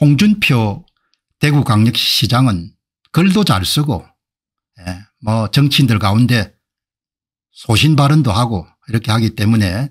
홍준표 대구광역시장은 글도 잘 쓰고 예, 뭐 정치인들 가운데 소신 발언도 하고 이렇게 하기 때문에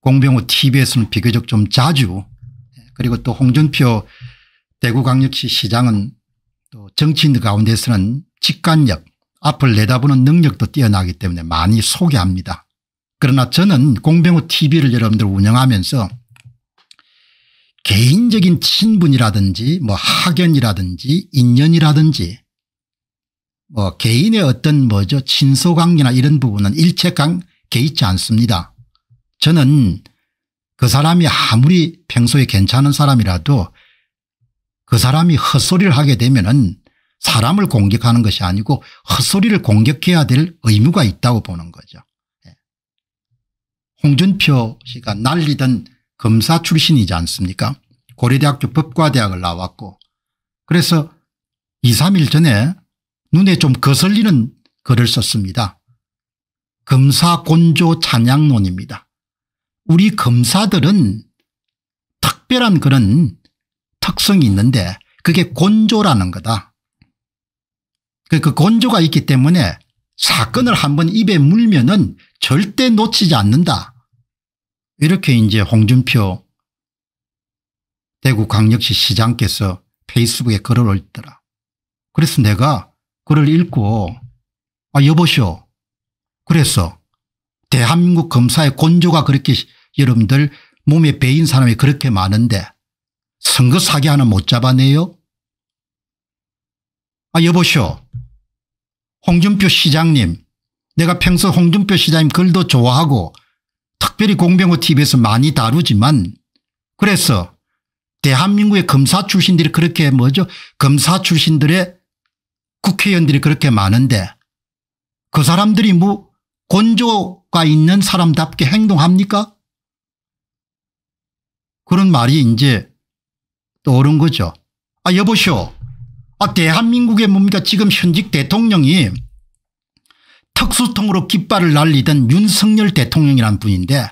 공병호 tv에서는 비교적 좀 자주 예, 그리고 또 홍준표 대구광역시 시장은 또 정치인들 가운데서는 직관력 앞을 내다보는 능력도 뛰어나기 때문에 많이 소개합니다. 그러나 저는 공병호 tv를 여러분들 운영하면서 개인적인 친분이라든지 뭐 학연이라든지 인연이라든지 뭐 개인의 어떤 뭐죠 친소관계나 이런 부분은 일체강 개의치 않습니다. 저는 그 사람이 아무리 평소에 괜찮은 사람이라도 그 사람이 헛소리를 하게 되면 은 사람을 공격하는 것이 아니고 헛소리를 공격해야 될 의무가 있다고 보는 거죠. 예. 홍준표 씨가 날리던 검사 출신이지 않습니까 고려대학교 법과대학을 나왔고 그래서 2, 3일 전에 눈에 좀 거슬리는 글을 썼습니다. 검사 곤조 찬양론입니다. 우리 검사들은 특별한 그런 특성이 있는데 그게 곤조라는 거다. 그, 그 곤조가 있기 때문에 사건을 한번 입에 물면 은 절대 놓치지 않는다. 이렇게 이제 홍준표 대구광역시 시장께서 페이스북에 글을 올리더라. 그래서 내가 글을 읽고 아 여보시오 그래서 대한민국 검사의 권조가 그렇게 여러분들 몸에 배인 사람이 그렇게 많은데 선거 사기 하나 못 잡아내요? 아 여보시오 홍준표 시장님 내가 평소 홍준표 시장님 글도 좋아하고 특별히 공병호 tv에서 많이 다루지만 그래서 대한민국의 검사 출신들이 그렇게 뭐죠 검사 출신들의 국회의원들이 그렇게 많은데 그 사람들이 뭐 권조가 있는 사람답게 행동합니까 그런 말이 이제 떠오른 거죠 아 여보시오 아 대한민국의 뭡니까 지금 현직 대통령이 특수통으로 깃발을 날리던 윤석열 대통령이란 분인데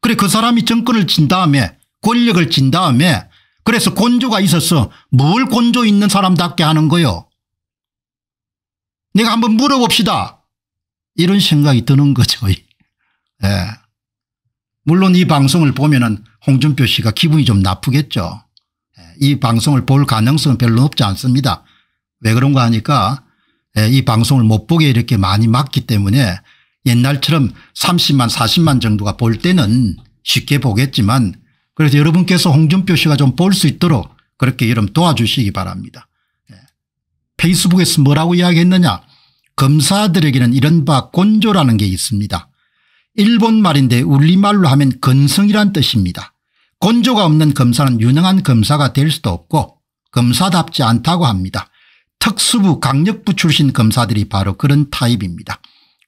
그래 그 사람이 정권을 진 다음에 권력을 진 다음에 그래서 곤조가 있어서 뭘 곤조 있는 사람답게 하는 거요. 내가 한번 물어봅시다. 이런 생각이 드는 거죠. 예. 물론 이 방송을 보면 은 홍준표 씨가 기분이 좀 나쁘겠죠. 예, 이 방송을 볼 가능성은 별로 없지 않습니다. 왜 그런가 하니까 예, 이 방송을 못 보게 이렇게 많이 막기 때문에 옛날처럼 30만 40만 정도가 볼 때는 쉽게 보겠지만 그래서 여러분께서 홍준표 씨가 좀 볼 수 있도록 그렇게 이름 도와주시기 바랍니다. 예. 페이스북에서 뭐라고 이야기했느냐 검사들에게는 이른바 곤조라는 게 있습니다. 일본 말인데 우리말로 하면 건성이란 뜻입니다. 곤조가 없는 검사는 유능한 검사가 될 수도 없고 검사답지 않다고 합니다. 특수부 강력부 출신 검사들이 바로 그런 타입입니다.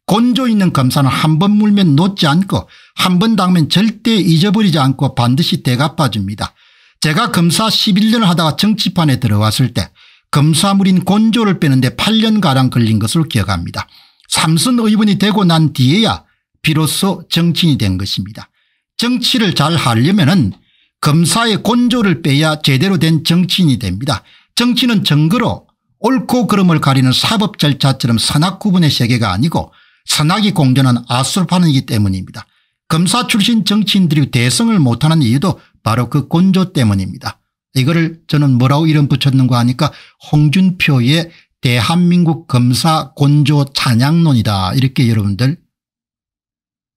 곤조 있는 검사는 한 번 물면 놓지 않고 한 번 당하면 절대 잊어버리지 않고 반드시 대갚아줍니다. 제가 검사 11년을 하다가 정치판에 들어왔을 때 검사물인 곤조를 빼는데 8년가량 걸린 것을 기억합니다. 삼선 의원이 되고 난 뒤에야 비로소 정치인이 된 것입니다. 정치를 잘 하려면 검사의 곤조를 빼야 제대로 된 정치인이 됩니다. 정치는 정거로 옳고 그름을 가리는 사법 절차처럼 선악 구분의 세계가 아니고 선악이 공존한 아술판이기 때문입니다. 검사 출신 정치인들이 대성을 못하는 이유도 바로 그 곤조 때문입니다. 이거를 저는 뭐라고 이름 붙였는가 하니까 홍준표의 대한민국 검사 곤조 찬양론이다 이렇게 여러분들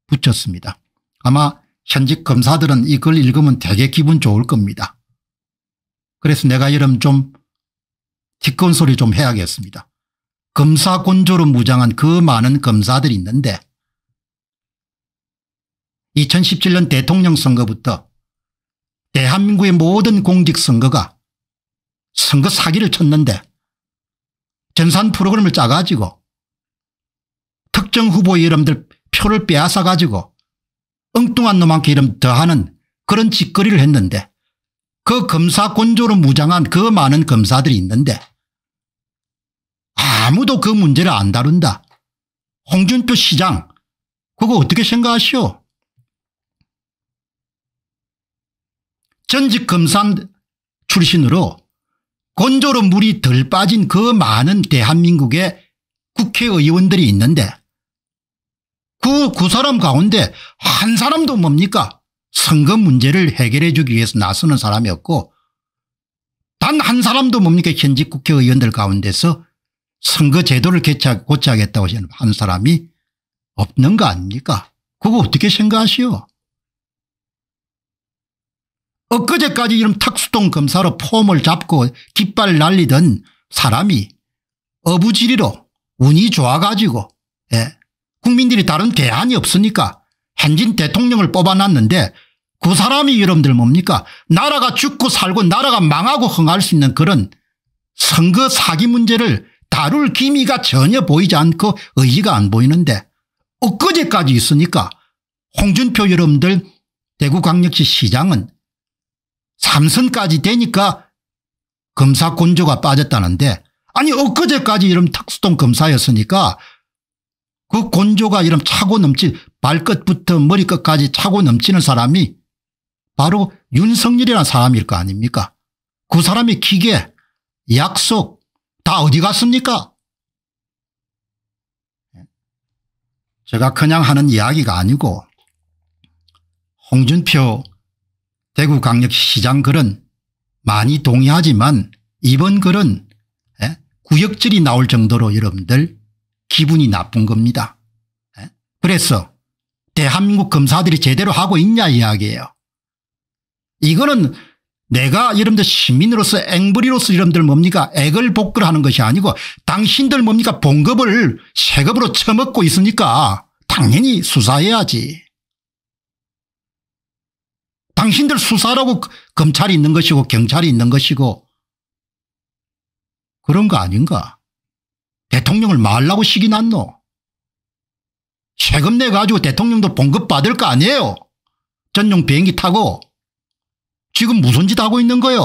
붙였습니다. 아마 현직 검사들은 이걸 읽으면 되게 기분 좋을 겁니다. 그래서 내가 여러분 좀 기권 소리 좀 해야겠습니다. 검사 권조로 무장한 그 많은 검사들이 있는데 2017년 대통령 선거부터 대한민국의 모든 공직선거가 선거 사기를 쳤는데 전산 프로그램을 짜가지고 특정 후보 이름들 표를 빼앗아가지고 엉뚱한 놈한테 이름 더하는 그런 짓거리를 했는데 그 검사 권조로 무장한 그 많은 검사들이 있는데 아무도 그 문제를 안 다룬다. 홍준표 시장 그거 어떻게 생각하시오? 전직 검산 출신으로 건조로 물이 덜 빠진 그 많은 대한민국의 국회의원들이 있는데 그, 그 사람 가운데 한 사람도 뭡니까? 선거 문제를 해결해 주기 위해서 나서는 사람이었고 단 한 사람도 뭡니까? 현직 국회의원들 가운데서 선거 제도를 개최, 고치하겠다고 하는 사람이 없는 거 아닙니까? 그거 어떻게 생각하시오? 엊그제까지 이런 탁수동 검사로 폼을 잡고 깃발 날리던 사람이 어부지리로 운이 좋아가지고 예. 국민들이 다른 대안이 없으니까 현진 대통령을 뽑아놨는데 그 사람이 여러분들 뭡니까 나라가 죽고 살고 나라가 망하고 흥할 수 있는 그런 선거 사기 문제를 다룰 기미가 전혀 보이지 않고 의지가 안 보이는데 엊그제까지 있으니까 홍준표 여러분들 대구광역시 시장은 삼선까지 되니까 검사 권조가 빠졌다는데 아니 엊그제까지 이런 탁수동 검사였으니까 그권조가 이런 차고 넘치 발끝부터 머리끝까지 차고 넘치는 사람이 바로 윤석열이라는 사람일 거 아닙니까 그사람이 기계 약속 다 어디 갔습니까? 제가 그냥 하는 이야기가 아니고 홍준표 대구광역시장 글은 많이 동의하지만 이번 글은 예, 구역질이 나올 정도로 여러분들 기분이 나쁜 겁니다. 예, 그래서 대한민국 검사들이 제대로 하고 있냐 이야기예요. 이거는 내가 이름들 시민으로서 앵벌이로서 이름들 뭡니까 액을 복을 하는 것이 아니고 당신들 뭡니까 봉급을 세금으로 처먹고 있으니까 당연히 수사해야지 당신들 수사라고 검찰이 있는 것이고 경찰이 있는 것이고 그런 거 아닌가 대통령을 말라고 시기 났노 세금 내가지고 대통령도 봉급 받을 거 아니에요 전용 비행기 타고 지금 무슨 짓 하고 있는 거요?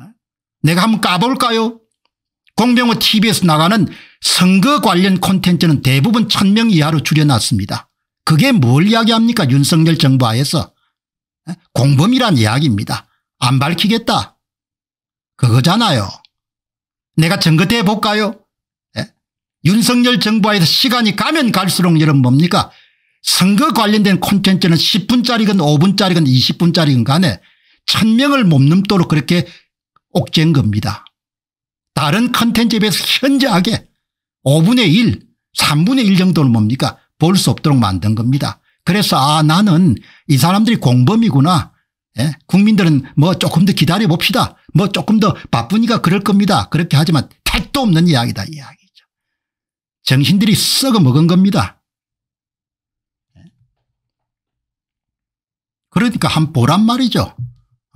어? 내가 한번 까볼까요? 공병호 TV에서 나가는 선거 관련 콘텐츠는 대부분 1 0 0 0명 이하로 줄여놨습니다. 그게 뭘 이야기합니까 윤석열 정부 하에서. 어? 공범이란 이야기입니다. 안 밝히겠다. 그거잖아요. 내가 증거 대볼까요? 해 예? 윤석열 정부 하에서 시간이 가면 갈수록 여러분 뭡니까? 선거 관련된 콘텐츠는 10분짜리건 5분짜리건 20분짜리건 간에 1000명을 못 넘도록 그렇게 옥죄인 겁니다. 다른 콘텐츠에 비해서 현저하게 5분의 1, 3분의 1 정도는 뭡니까 볼 수 없도록 만든 겁니다. 그래서 아 나는 이 사람들이 공범이구나. 예? 국민들은 뭐 조금 더 기다려봅시다. 뭐 조금 더 바쁘니까 그럴 겁니다. 그렇게 하지만 탈도 없는 이야기다 이야기죠. 정신들이 썩어 먹은 겁니다. 그러니까 한 보란 말이죠.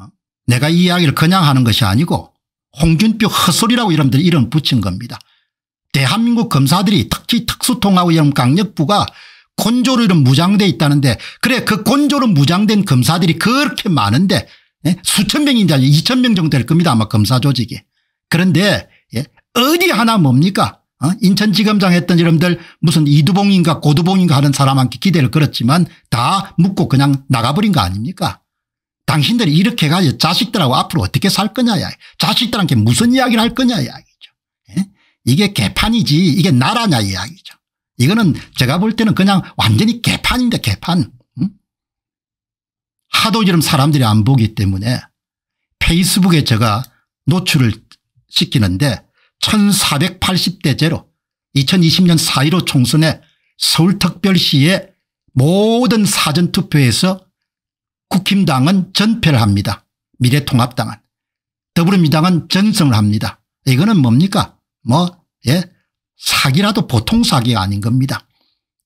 어? 내가 이 이야기를 그냥 하는 것이 아니고 홍준표 헛소리라고 이름들 이름 붙인 겁니다. 대한민국 검사들이 특히 특수통합 의원 강력부가 곤조로 이름 무장돼 있다는데 그래 그 곤조로 무장된 검사들이 그렇게 많은데 예? 수천 명인지 2천 명 정도 될 겁니다 아마 검사 조직이. 그런데 예? 어디 하나 뭡니까 어? 인천지검장 했던 이름들 무슨 이두봉인가 고두봉인가 하는 사람한테 기대를 걸었지만 다 묻고 그냥 나가버린 거 아닙니까 당신들이 이렇게 가야 자식들하고 앞으로 어떻게 살 거냐야 자식들한테 무슨 이야기를 할 거냐 이야기죠 예? 이게 개판이지 이게 나라냐 이야기죠 이거는 제가 볼 때는 그냥 완전히 개판인데 개판 응? 하도 지금 사람들이 안 보기 때문에 페이스북에 제가 노출을 시키는데 1480대제로 2020년 4.15 총선에 서울특별시의 모든 사전투표에서 국힘당은 전패를 합니다. 미래통합당은. 더불어민당은 전승을 합니다. 이거는 뭡니까? 뭐 예? 사기라도 보통 사기가 아닌 겁니다.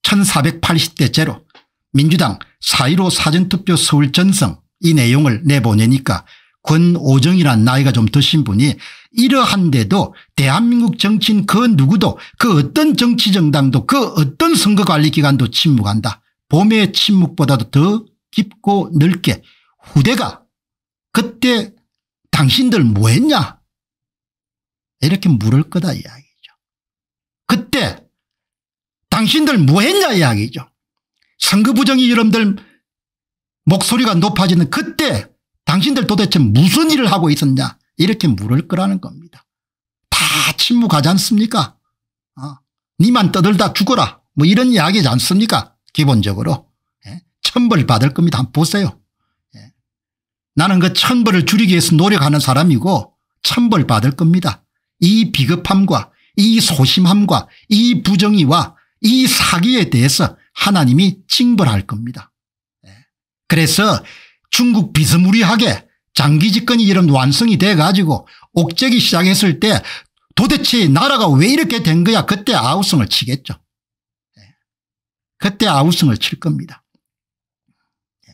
1480대 제로 민주당 4.15 사전투표 서울 전성 이 내용을 내보내니까 권오정이란 나이가 좀 드신 분이 이러한데도 대한민국 정치인 그 누구도 그 어떤 정치정당도 그 어떤 선거관리기관도 침묵한다. 봄의 침묵보다도 더 깊고 넓게 후대가 그때 당신들 뭐했냐 이렇게 물을 거다 이야기죠. 그때 당신들 뭐했냐 이야기죠. 선거 부정이 여러분들 목소리가 높아지는 그때 당신들 도대체 무슨 일을 하고 있었냐 이렇게 물을 거라는 겁니다. 다 침묵하지 않습니까? 어, 니만 떠들다 죽어라 뭐 이런 이야기지 않습니까? 기본적으로 예? 천벌 받을 겁니다. 한번 보세요. 예? 나는 그 천벌을 줄이기 위해서 노력하는 사람이고 천벌 받을 겁니다. 이 비겁함과 이 소심함과 이 부정의와 이 사기에 대해서 하나님이 징벌할 겁니다. 예? 그래서 중국 비스무리하게 장기 집권이 이런 완성이 돼가지고 옥죄기 시작했을 때 도대체 나라가 왜 이렇게 된 거야 그때 아우성을 치겠죠. 예. 그때 아우성을 칠 겁니다. 예.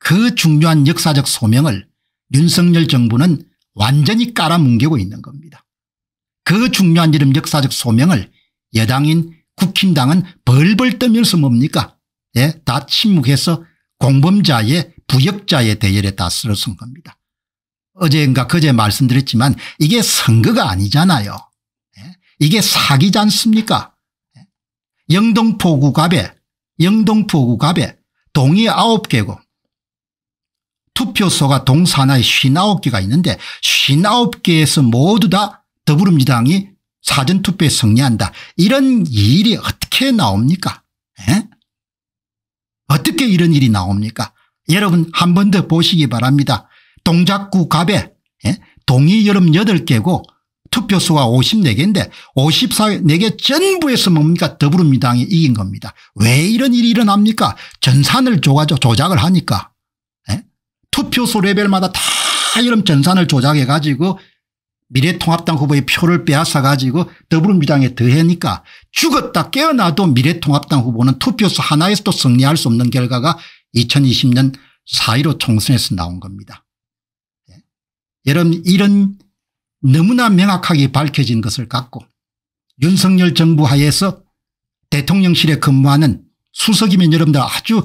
그 중요한 역사적 소명을 윤석열 정부는 완전히 깔아뭉개고 있는 겁니다. 그 중요한 이름 역사적 소명을 여당인 국힘당은 벌벌 떨면서 뭡니까? 예, 다 침묵해서 공범자의 부역자의 대열에 다 쓸어쓴 겁니다. 어제인가 그제 말씀드렸지만 이게 선거가 아니잖아요. 예? 이게 사기지 않습니까? 예? 영등포구갑에 영등포구갑에 동이 9개고 투표소가 동산하에 59개가 있는데 59개에서 모두 다 더불어민주당이 사전투표에 승리한다. 이런 일이 어떻게 나옵니까? 에? 예? 어떻게 이런 일이 나옵니까? 여러분 한 번 더 보시기 바랍니다. 동작구 갑에 예? 동의 여름 8개고 투표수가 54개인데 54개 전부에서 뭡니까 더불어민당이 이긴 겁니다. 왜 이런 일이 일어납니까? 전산을 조가죠. 조작을 하니까. 예? 투표수 레벨마다 다 이런 전산을 조작해 가지고 미래통합당 후보의 표를 빼앗아 가지고 더불어민당에 더해니까 죽었다 깨어나도 미래통합당 후보는 투표수 하나에서도 승리할 수 없는 결과가 2020년 4.15 총선에서 나온 겁니다. 예. 여러분 이런 너무나 명확하게 밝혀진 것을 갖고 윤석열 정부 하에서 대통령실에 근무하는 수석이면 여러분들 아주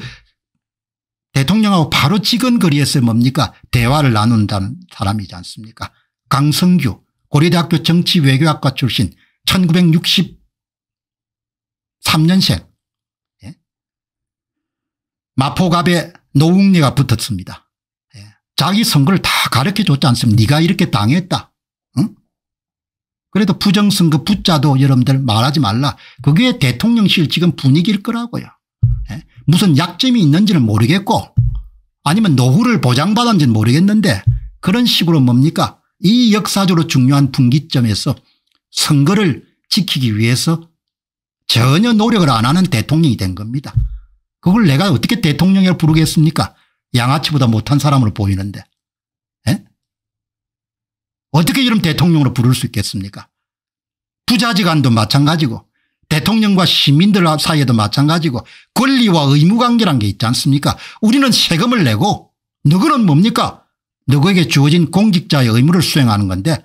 대통령하고 바로 직은 거리에서 뭡니까 대화를 나눈다는 사람이지 않습니까 강성규 고려대학교 정치외교학과 출신 1963년생 마포갑에 노웅리가 붙었습니다. 예. 자기 선거를 다 가르쳐줬지 않습니까 네가 이렇게 당했다. 응? 그래도 부정선거 붙자도 여러분들 말하지 말라. 그게 대통령실 지금 분위기일 거라고요. 예? 무슨 약점이 있는지는 모르겠고 아니면 노후를 보장받은지는 모르겠는데 그런 식으로 뭡니까 이 역사적으로 중요한 분기점에서 선거를 지키기 위해서 전혀 노력을 안 하는 대통령이 된 겁니다. 그걸 내가 어떻게 대통령이라 부르겠습니까? 양아치보다 못한 사람으로 보이는데. 에? 예? 어떻게 이런 대통령으로 부를 수 있겠습니까? 부자지간도 마찬가지고 대통령과 시민들 사이에도 마찬가지고 권리와 의무관계란 게 있지 않습니까? 우리는 세금을 내고 너그는 뭡니까? 너그에게 주어진 공직자의 의무를 수행하는 건데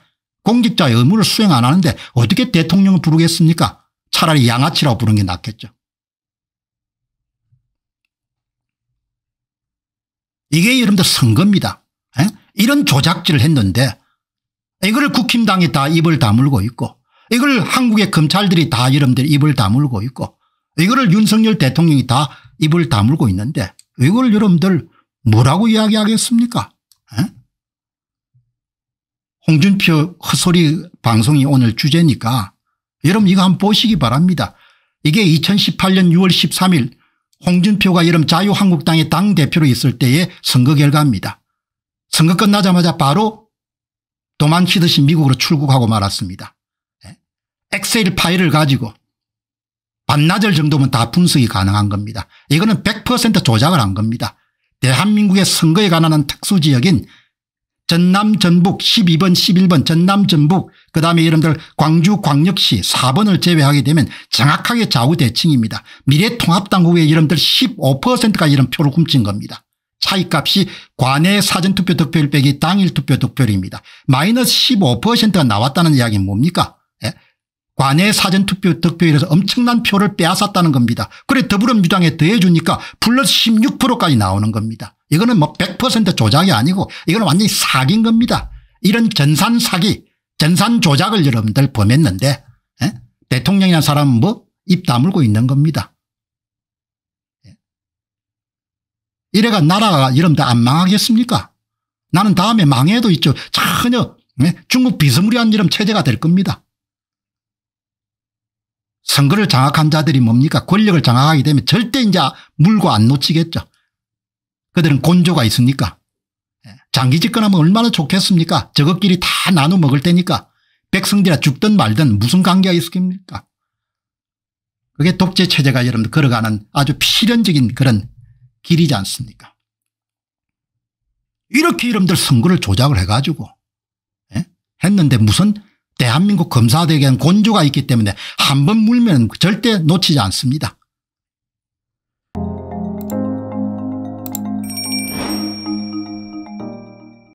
공직자의 의무를 수행 안 하는데 어떻게 대통령을 부르겠습니까? 차라리 양아치라고 부르는 게 낫겠죠. 이게 여러분들 선거입니다. 에? 예? 이런 조작질을 했는데 이거를 국힘당이 다 입을 다물고 있고 이걸 한국의 검찰들이 다 여러분들 입을 다물고 있고 이거를 윤석열 대통령이 다 입을 다물고 있는데 이걸 여러분들 뭐라고 이야기하겠습니까 에? 예? 홍준표 헛소리 방송이 오늘 주제니까 여러분 이거 한번 보시기 바랍니다. 이게 2018년 6월 13일 홍준표가 이름 자유한국당의 당대표로 있을 때의 선거 결과입니다. 선거 끝나자마자 바로 도망치듯이 미국으로 출국하고 말았습니다. 예? 엑셀 파일을 가지고 반나절 정도면 다 분석이 가능한 겁니다. 이거는 100% 조작을 한 겁니다. 대한민국의 선거에 관한 특수지역인 전남 전북 12번 11번 전남 전북 그 다음에 여러분들 광주 광역시 4번을 제외하게 되면 정확하게 좌우 대칭입니다. 미래통합당 후에 여러분들 15%가 이런 표를 훔친 겁니다. 차이값이 관내 사전투표 득표율 빼기 당일 투표 득표율입니다. 마이너스 15%가 나왔다는 이야기는 뭡니까? 예? 관내 사전투표 득표율에서 엄청난 표를 빼앗았다는 겁니다. 그래 더불어민주당에 더해주니까 플러스 16%까지 나오는 겁니다. 이거는 뭐 100% 조작이 아니고 이건 완전히 사기인 겁니다. 이런 전산 사기 전산 조작을 여러분들 범했는데 에? 예? 대통령이라 사람은 뭐 입 다물고 있는 겁니다. 예. 이래가 나라가 여러분들 안 망하겠습니까 나는 다음에 망해도 있죠. 전혀 에? 예? 중국 비스무리한 이런 체제가 될 겁니다. 선거를 장악한 자들이 뭡니까 권력을 장악하게 되면 절대 이제 물고 안 놓치겠죠. 그들은 곤조가 있습니까? 예. 장기 집권하면 얼마나 좋겠습니까? 저것끼리 다 나눠 먹을 테니까 백성들이 죽든 말든 무슨 관계가 있습니까? 그게 독재체제가 여러분들 걸어가는 아주 필연적인 그런 길이지 않습니까? 이렇게 여러분들 선거를 조작을 해가지고 예? 했는데 무슨 대한민국 검사대에는 곤조가 있기 때문에 한번 물면 절대 놓치지 않습니다.